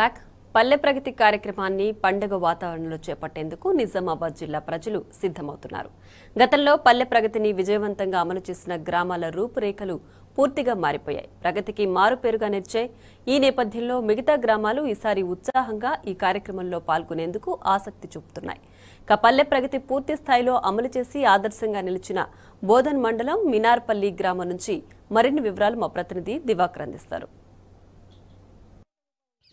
back పల్లె ప్రగతి కార్యక్రమాన్ని పండుగ వాతావరణంలో చేపట్టేందుకు నిజామాబాద్ జిల్లా ప్రజలు సిద్ధమవుతున్నారు గతంలో పల్లె ప్రగతిని విజయవంతంగా అమలు చేసిన గ్రామాల రూపురేఖలు పూర్తిగా మారిపోయాయి ప్రగతికి మారుపేరుగా నిలిచే ఈ నేపథ్యంలో మిగతా గ్రామాలు ఈసారి ఉత్సాహంగా ఈ కార్యక్రమంలో పాల్గొనేందుకు ఆసక్తి చూపుతున్నాయి ఇక పల్లె ప్రగతి పూర్తి స్థాయిలో అమలు చేసి ఆదర్శంగా నిలిచిన బోధన్ మండలం మినార్పల్లి గ్రామం నుంచి మరిన్ని వివరాలు మా ప్రతినిధి దివాకర్ అందిస్తారు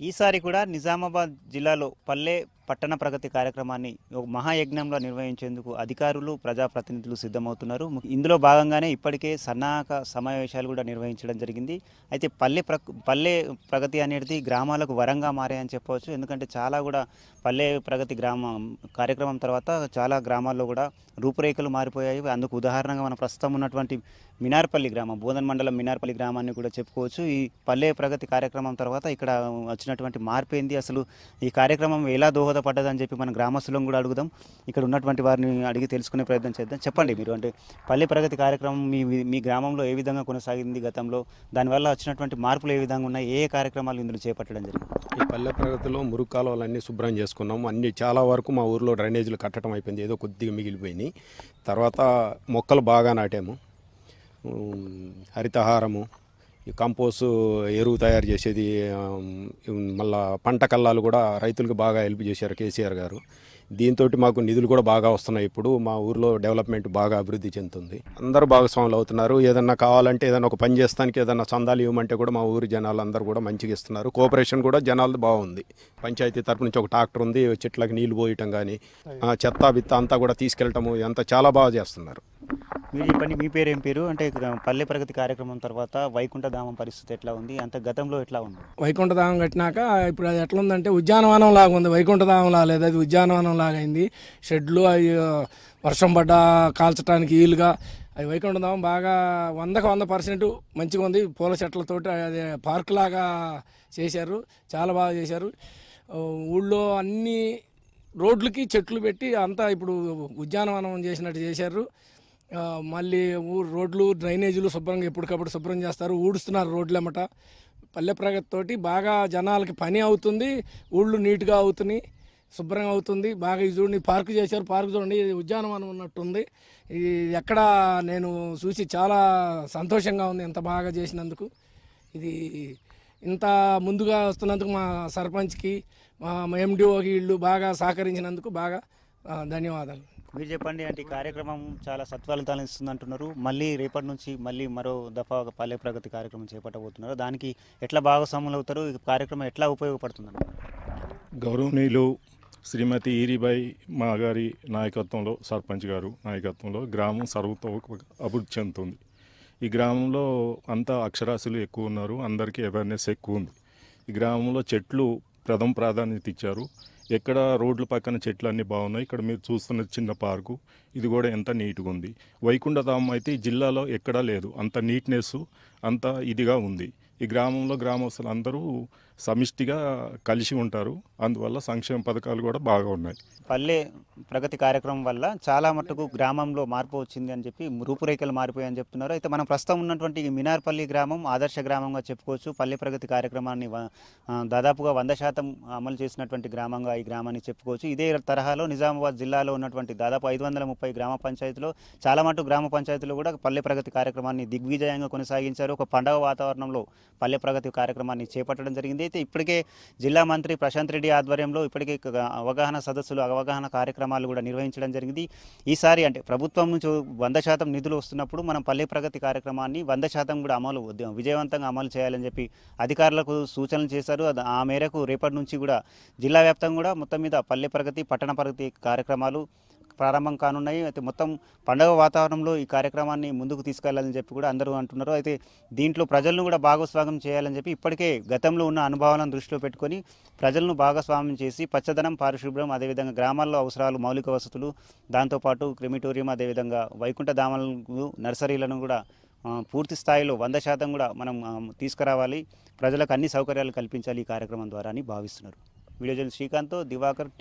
ఈసారి కూడా నిజామాబాద్ జిల్లాలో పల్లె పట్టణ ప్రగతి కార్యక్రమాన్ని ఒక మహాయజ్ఞంలో నిర్వహించేందుకు అధికారులు ప్రజాప్రతినిధులు సిద్ధమవుతున్నారు ఇందులో భాగంగానే ఇప్పటికే సన్నాహక సమావేశాలు కూడా నిర్వహించడం జరిగింది అయితే పల్లె ప్ర పల్లె ప్రగతి అనేది గ్రామాలకు వరంగా మారాయని చెప్పవచ్చు ఎందుకంటే చాలా కూడా పల్లె ప్రగతి గ్రామం కార్యక్రమం తర్వాత చాలా గ్రామాల్లో కూడా రూపురేఖలు మారిపోయాయి అందుకు ఉదాహరణగా మన ప్రస్తుతం ఉన్నటువంటి మినార్పల్లి గ్రామం బోధన్ మండలం మినార్పల్లి గ్రామాన్ని కూడా చెప్పుకోవచ్చు ఈ పల్లె ప్రగతి కార్యక్రమం తర్వాత ఇక్కడ వచ్చినటువంటి మార్పు ఏంది అసలు ఈ కార్యక్రమం ఎలా దోహదపడ్డదని చెప్పి మన గ్రామస్తులను కూడా అడుగుదాం ఇక్కడ ఉన్నటువంటి వారిని అడిగి తెలుసుకునే ప్రయత్నం చేద్దాం చెప్పండి మీరు అంటే పల్లె ప్రగతి కార్యక్రమం మీ మీ గ్రామంలో ఏ విధంగా కొనసాగింది గతంలో దానివల్ల వచ్చినటువంటి మార్పులు ఏ విధంగా ఉన్నాయి ఏ కార్యక్రమాలు ఇందులో చేపట్టడం జరిగింది ఈ పల్లె ప్రగతిలో మురుగు కాలువలన్నీ శుభ్రం చేసుకున్నాము అన్ని చాలా వరకు మా ఊర్లో డ్రైనేజీలు కట్టడం అయిపోయింది ఏదో కొద్దిగా మిగిలిపోయినాయి తర్వాత మొక్కలు బాగా నాటాము హరితహారము ఈ కంపోస్ట్ ఎరువు తయారు చేసేది మళ్ళా పంట కల్లాలు కూడా రైతులకు బాగా హెల్ప్ చేశారు కేసీఆర్ గారు దీంతో మాకు నిధులు కూడా బాగా వస్తున్నాయి ఇప్పుడు మా ఊర్లో డెవలప్మెంట్ బాగా అభివృద్ధి చెందుతుంది అందరూ భాగస్వాములు అవుతున్నారు ఏదన్నా కావాలంటే ఏదైనా ఒక పని చేస్తానికి ఏదన్నా చందాలు ఇవ్వమంటే కూడా మా ఊరి జనాలు అందరూ కూడా మంచిగా ఇస్తున్నారు కోఆపరేషన్ కూడా జనాలు బాగుంది పంచాయతీ తరపు నుంచి ఒక ట్రాక్టర్ ఉంది చెట్లకు నీళ్లు పోయటం కానీ చెత్త బిత్త అంతా కూడా తీసుకెళ్ళటము అంతా చాలా బాగా చేస్తున్నారు మీరు చెప్పండి మీ పేరు ఏం పేరు అంటే పల్లె ప్రగతి కార్యక్రమం తర్వాత వైకుంఠధామం పరిస్థితి ఎట్లా ఉంది అంత గతంలో ఎట్లా ఉంది వైకుంఠధామం కట్టినాక ఇప్పుడు అది ఎట్లా ఉందంటే ఉద్యానవనం లాగా ఉంది వైకుంఠధామం లాగా అది ఉద్యానవనం లాగా అయింది షెడ్లు అవి వర్షం పడ్డ కాల్చడానికి వీలుగా అది వైకుంఠధామం బాగా వందకు వంద పర్సెంట్ మంచిగా ఉంది పూల చెట్లతోటి అది పార్క్ లాగా చేశారు చాలా బాగా చేశారు ఊళ్ళో అన్ని రోడ్లకి చెట్లు పెట్టి అంతా ఇప్పుడు ఉద్యానవనం చేసినట్టు చేశారు మళ్ళీ రోడ్లు డ్రైనేజీలు శుభ్రంగా ఎప్పటికప్పుడు శుభ్రం చేస్తారు ఊడుస్తున్నారు రోడ్లు అమ్మట పల్లె ప్రగతితోటి బాగా జనాలకి పని అవుతుంది ఊళ్ళు నీట్గా అవుతున్నాయి శుభ్రంగా అవుతుంది బాగా ఈ చూడండి పార్క్ చేశారు పార్క్ చూడండి ఇది ఉద్యానవనం ఉన్నట్టుంది ఇది ఎక్కడ నేను చూసి చాలా సంతోషంగా ఉంది ఇంత బాగా చేసినందుకు ఇది ఇంత ముందుగా వస్తున్నందుకు మా సర్పంచ్కి మా ఎండిఓకి వీళ్ళు బాగా సహకరించినందుకు బాగా ధన్యవాదాలు మీరు చెప్పండి అంటే ఈ కార్యక్రమం చాలా సత్ఫలితాలు ఇస్తుంది అంటున్నారు మళ్ళీ రేపటి నుంచి మళ్ళీ మరో దఫా పల్లె ప్రగతి కార్యక్రమం చేపట్టబోతున్నారు దానికి ఎట్లా భాగస్వాములు అవుతారు ఈ కార్యక్రమం ఎట్లా ఉపయోగపడుతుంది గౌరవనీయులు శ్రీమతి ఈరిబాయి మా గారి నాయకత్వంలో సర్పంచ్ గారు నాయకత్వంలో గ్రామం సర్వతో అభివృద్ధి చెందుతుంది ఈ గ్రామంలో అంతా అక్షరాస్యులు ఎక్కువ ఉన్నారు అందరికీ అవేర్నెస్ ఎక్కువ ఉంది ఈ గ్రామంలో చెట్లు ప్రథమ ప్రాధాన్యత ఇచ్చారు ఎక్కడ రోడ్ల పక్కన చెట్లు అన్నీ బాగున్నాయి ఇక్కడ మీరు చూస్తున్న చిన్న పార్కు ఇది కూడా ఎంత నీట్గా ఉంది వైకుంఠధామం అయితే ఈ జిల్లాలో ఎక్కడా లేదు అంత నీట్నెస్ అంత ఇదిగా ఉంది ఈ గ్రామంలో గ్రామస్తులు అందరూ సమిష్టిగా కలిసి ఉంటారు అందువల్ల సంక్షేమ పథకాలు కూడా బాగా ఉన్నాయి పల్లె ప్రగతి కార్యక్రమం వల్ల చాలా మటుకు గ్రామంలో మార్పు వచ్చింది అని చెప్పి రూపురేఖలు మారిపోయాయని చెప్తున్నారు అయితే మనం ప్రస్తుతం ఉన్నటువంటి మినార్పల్లి గ్రామం ఆదర్శ గ్రామంగా చెప్పుకోవచ్చు పల్లె ప్రగతి కార్యక్రమాన్ని దాదాపుగా వంద శాతం అమలు చేసినటువంటి గ్రామంగా ఈ గ్రామాన్ని చెప్పుకోవచ్చు ఇదే తరహాలో నిజామాబాద్ జిల్లాలో ఉన్నటువంటి దాదాపు ఐదు వందల ముప్పై గ్రామ పంచాయతీలో చాలా మటుకు గ్రామ పంచాయతీలు కూడా పల్లె ప్రగతి కార్యక్రమాన్ని దిగ్విజయంగా కొనసాగించారు ఒక పండగ వాతావరణంలో పల్లె ప్రగతి కార్యక్రమాన్ని చేపట్టడం జరిగింది అయితే ఇప్పటికే జిల్లా మంత్రి ప్రశాంత్ రెడ్డి ఆధ్వర్యంలో ఇప్పటికే అవగాహన సదస్సులు అవగాహన కార్యక్రమాలు కూడా నిర్వహించడం జరిగింది ఈసారి అంటే ప్రభుత్వం నుంచి వంద శాతం నిధులు వస్తున్నప్పుడు మనం పల్లె ప్రగతి కార్యక్రమాన్ని వంద శాతం కూడా అమలు విజయవంతంగా అమలు చేయాలని చెప్పి అధికారులకు సూచనలు చేశారు ఆ మేరకు రేపటి నుంచి కూడా జిల్లా వ్యాప్తంగా కూడా మొత్తం మీద పల్లె ప్రగతి పట్టణ ప్రగతి కార్యక్రమాలు ప్రారంభం కానున్నాయి అయితే మొత్తం పండగ వాతావరణంలో ఈ కార్యక్రమాన్ని ముందుకు తీసుకెళ్లాలని చెప్పి కూడా అందరూ అంటున్నారు అయితే దీంట్లో ప్రజలను కూడా భాగస్వామ్యం చేయాలని చెప్పి ఇప్పటికే గతంలో ఉన్న అనుభవాలను దృష్టిలో పెట్టుకొని ప్రజలను భాగస్వామ్యం చేసి పచ్చదనం పారిశుభ్రం అదేవిధంగా గ్రామాల్లో అవసరాలు మౌలిక వసతులు దాంతోపాటు క్రిమిటోరియం అదేవిధంగా వైకుంఠ ధామాలను నర్సరీలను కూడా పూర్తి స్థాయిలో వంద శాతం కూడా మనం తీసుకురావాలి ప్రజలకు అన్ని సౌకర్యాలు కల్పించాలి ఈ కార్యక్రమం ద్వారా అని భావిస్తున్నారు వీడియో జన్ శ్రీకాంత్తో దివాకర్